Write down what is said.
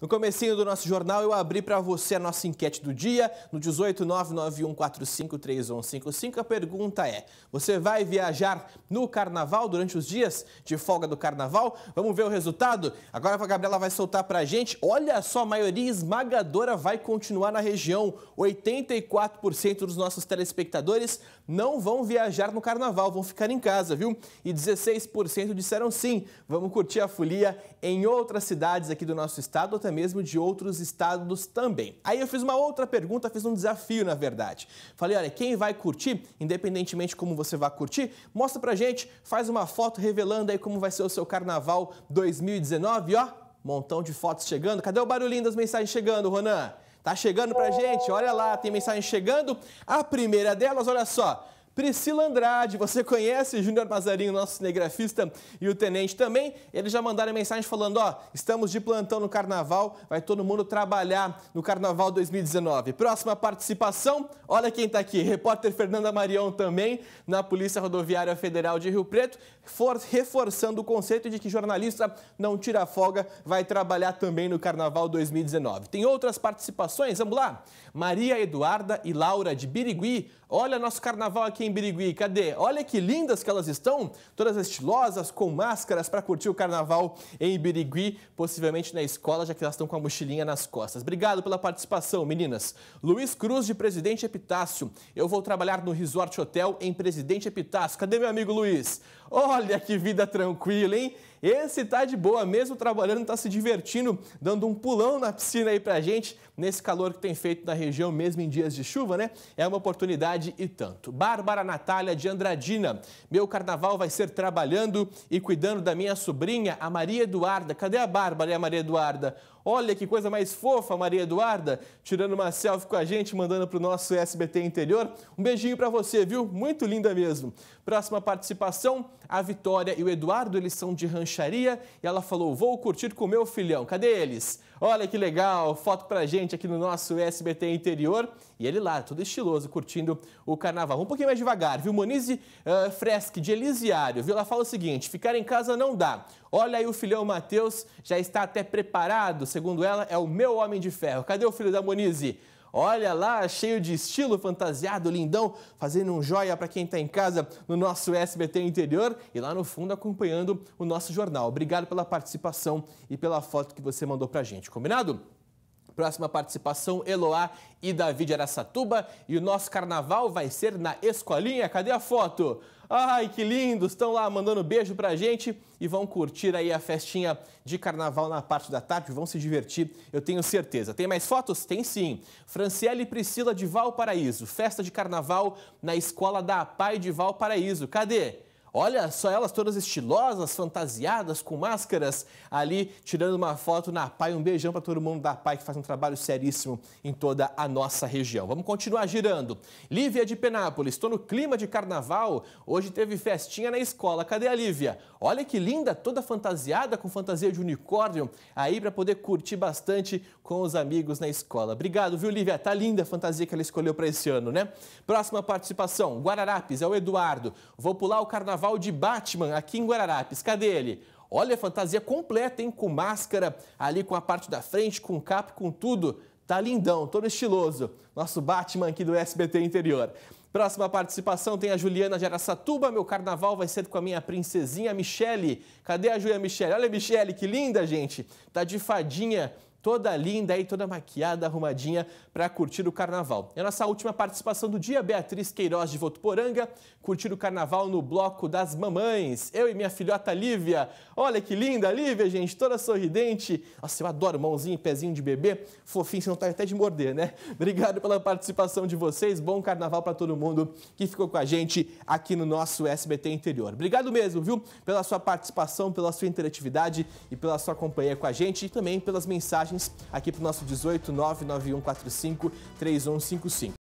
No comecinho do nosso jornal, eu abri para você a nossa enquete do dia, no 18991453155. A pergunta é, você vai viajar no Carnaval durante os dias de folga do Carnaval? Vamos ver o resultado? Agora a Gabriela vai soltar para a gente. Olha só, a maioria esmagadora vai continuar na região. 84% dos nossos telespectadores não vão viajar no Carnaval, vão ficar em casa, viu? E 16% disseram sim, vamos curtir a folia em outras cidades aqui do nosso estado ou até mesmo de outros estados também. Aí eu fiz uma outra pergunta, fiz um desafio na verdade. Falei, olha, quem vai curtir, independentemente como você vai curtir, mostra pra gente, faz uma foto revelando aí como vai ser o seu carnaval 2019, ó. Montão de fotos chegando. Cadê o barulhinho das mensagens chegando, Ronan? Tá chegando pra gente, olha lá, tem mensagem chegando. A primeira delas, olha só. Priscila Andrade, você conhece Júnior Mazarinho, nosso cinegrafista e o tenente também? Eles já mandaram mensagem falando: ó, estamos de plantão no carnaval, vai todo mundo trabalhar no carnaval 2019. Próxima participação, olha quem está aqui: repórter Fernanda Marion também, na Polícia Rodoviária Federal de Rio Preto, reforçando o conceito de que jornalista não tira folga, vai trabalhar também no carnaval 2019. Tem outras participações? Vamos lá? Maria Eduarda e Laura de Birigui, olha nosso carnaval aqui aqui em Birigui. Cadê? Olha que lindas que elas estão, todas estilosas, com máscaras para curtir o carnaval em Birigui, possivelmente na escola, já que elas estão com a mochilinha nas costas. Obrigado pela participação, meninas. Luiz Cruz, de Presidente Epitácio. Eu vou trabalhar no Resort Hotel em Presidente Epitácio. Cadê meu amigo Luiz? Olha que vida tranquila, hein? Esse tá de boa, mesmo trabalhando, tá se divertindo, dando um pulão na piscina aí pra gente, nesse calor que tem feito na região, mesmo em dias de chuva, né? É uma oportunidade e tanto. Bárbara Natália de Andradina, meu carnaval vai ser trabalhando e cuidando da minha sobrinha, a Maria Eduarda. Cadê a Bárbara e a Maria Eduarda? Olha que coisa mais fofa, Maria Eduarda, tirando uma selfie com a gente, mandando para o nosso SBT Interior. Um beijinho para você, viu? Muito linda mesmo. Próxima participação, a Vitória e o Eduardo, eles são de rancharia e ela falou: "Vou curtir com meu filhão". Cadê eles? Olha que legal, foto para a gente aqui no nosso SBT Interior. E ele lá, todo estiloso, curtindo o carnaval. Um pouquinho mais devagar, viu? Monize uh, Fresque, de Elisiário, viu? Ela fala o seguinte, ficar em casa não dá. Olha aí o filhão Matheus, já está até preparado, segundo ela, é o meu homem de ferro. Cadê o filho da Monize? Olha lá, cheio de estilo, fantasiado, lindão, fazendo um joia para quem está em casa no nosso SBT Interior e lá no fundo acompanhando o nosso jornal. Obrigado pela participação e pela foto que você mandou para a gente, combinado? Próxima participação, Eloá e Davi de E o nosso carnaval vai ser na Escolinha. Cadê a foto? Ai, que lindo! Estão lá mandando beijo pra gente e vão curtir aí a festinha de carnaval na parte da tarde. Vão se divertir, eu tenho certeza. Tem mais fotos? Tem sim. Franciele e Priscila de Valparaíso. Festa de carnaval na escola da Pai de Valparaíso. Cadê? Olha só elas todas estilosas, fantasiadas, com máscaras, ali tirando uma foto na PAI. Um beijão para todo mundo da PAI que faz um trabalho seríssimo em toda a nossa região. Vamos continuar girando. Lívia de Penápolis, estou no clima de carnaval. Hoje teve festinha na escola. Cadê a Lívia? Olha que linda, toda fantasiada, com fantasia de unicórnio, aí para poder curtir bastante com os amigos na escola. Obrigado, viu, Lívia? Tá linda a fantasia que ela escolheu para esse ano, né? Próxima participação, Guararapes, é o Eduardo. Vou pular o carnaval carnaval de Batman aqui em Guararapes. Cadê ele? Olha a fantasia completa, hein? Com máscara ali com a parte da frente, com capa, com tudo. Tá lindão, todo estiloso. Nosso Batman aqui do SBT Interior. Próxima participação tem a Juliana de Araçatuba. Meu carnaval vai ser com a minha princesinha Michele. Cadê a Julia Michele? Olha a Michele, que linda, gente. Tá de fadinha toda linda e toda maquiada, arrumadinha para curtir o carnaval. É a nossa última participação do dia, Beatriz Queiroz de Votuporanga, curtir o carnaval no bloco das mamães. Eu e minha filhota Lívia. Olha que linda, Lívia, gente, toda sorridente. Nossa, eu adoro mãozinho, pezinho de bebê, fofinho, senão tá até de morder, né? Obrigado pela participação de vocês. Bom carnaval para todo mundo que ficou com a gente aqui no nosso SBT Interior. Obrigado mesmo, viu? Pela sua participação, pela sua interatividade e pela sua companhia com a gente e também pelas mensagens mensagens aqui para o nosso 18991453155.